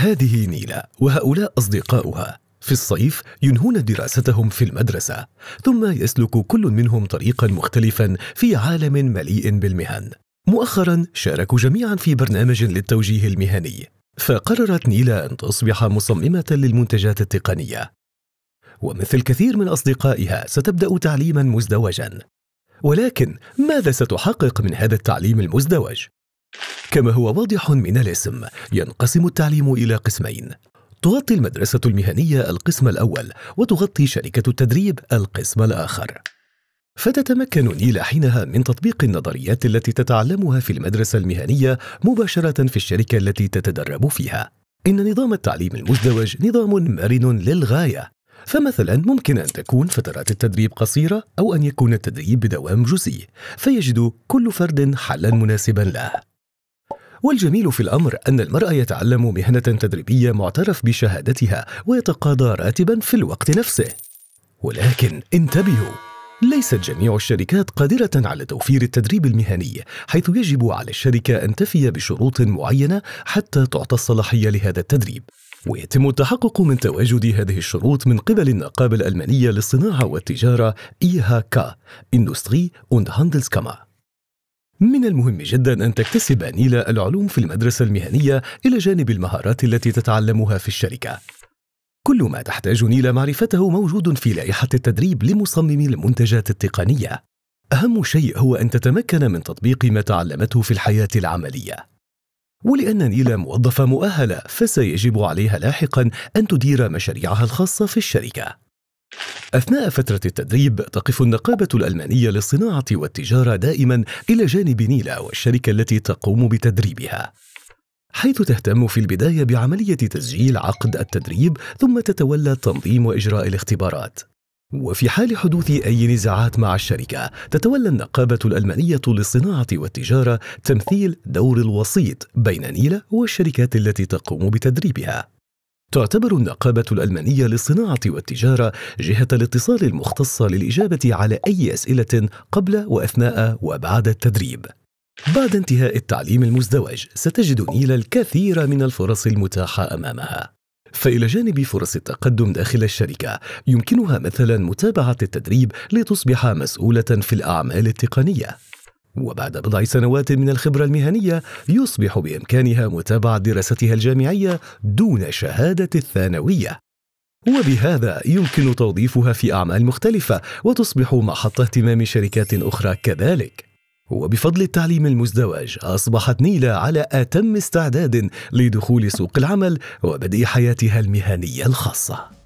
هذه نيلا وهؤلاء أصدقاؤها في الصيف ينهون دراستهم في المدرسة ثم يسلك كل منهم طريقا مختلفا في عالم مليء بالمهن مؤخرا شاركوا جميعا في برنامج للتوجيه المهني فقررت نيلا أن تصبح مصممة للمنتجات التقنية ومثل كثير من أصدقائها ستبدأ تعليما مزدوجا ولكن ماذا ستحقق من هذا التعليم المزدوج؟ كما هو واضح من الاسم ينقسم التعليم الى قسمين تغطي المدرسه المهنيه القسم الاول وتغطي شركه التدريب القسم الاخر فتتمكن نيلا حينها من تطبيق النظريات التي تتعلمها في المدرسه المهنيه مباشره في الشركه التي تتدرب فيها ان نظام التعليم المزدوج نظام مرن للغايه فمثلا ممكن ان تكون فترات التدريب قصيره او ان يكون التدريب بدوام جزئي فيجد كل فرد حلا مناسبا له والجميل في الأمر أن المرأة يتعلم مهنة تدريبية معترف بشهادتها ويتقاضى راتبا في الوقت نفسه ولكن انتبهوا ليست جميع الشركات قادرة على توفير التدريب المهني، حيث يجب على الشركة أن تفي بشروط معينة حتى تعطى الصلاحية لهذا التدريب. ويتم التحقق من تواجد هذه الشروط من قبل النقابة الألمانية للصناعة والتجارة إيهاكا، كا إندستري und Handelskammer من المهم جدا أن تكتسب نيلا العلوم في المدرسة المهنية إلى جانب المهارات التي تتعلمها في الشركة. كل ما تحتاج نيلا معرفته موجود في لائحة التدريب لمصممي المنتجات التقنية. أهم شيء هو أن تتمكن من تطبيق ما تعلمته في الحياة العملية. ولأن نيلا موظفة مؤهلة فسيجب عليها لاحقا أن تدير مشاريعها الخاصة في الشركة. أثناء فترة التدريب تقف النقابة الألمانية للصناعة والتجارة دائما إلى جانب نيلا والشركة التي تقوم بتدريبها حيث تهتم في البداية بعملية تسجيل عقد التدريب ثم تتولى تنظيم وإجراء الاختبارات وفي حال حدوث أي نزاعات مع الشركة تتولى النقابة الألمانية للصناعة والتجارة تمثيل دور الوسيط بين نيلا والشركات التي تقوم بتدريبها تعتبر النقابة الألمانية للصناعة والتجارة جهة الاتصال المختصة للإجابة على أي أسئلة قبل وأثناء وبعد التدريب. بعد انتهاء التعليم المزدوج، ستجد نيلا الكثير من الفرص المتاحة أمامها. فإلى جانب فرص التقدم داخل الشركة، يمكنها مثلاً متابعة التدريب لتصبح مسؤولة في الأعمال التقنية. وبعد بضع سنوات من الخبرة المهنية يصبح بإمكانها متابعة دراستها الجامعية دون شهادة الثانوية وبهذا يمكن توظيفها في أعمال مختلفة وتصبح محط اهتمام شركات أخرى كذلك وبفضل التعليم المزدوج أصبحت نيلا على أتم استعداد لدخول سوق العمل وبدء حياتها المهنية الخاصة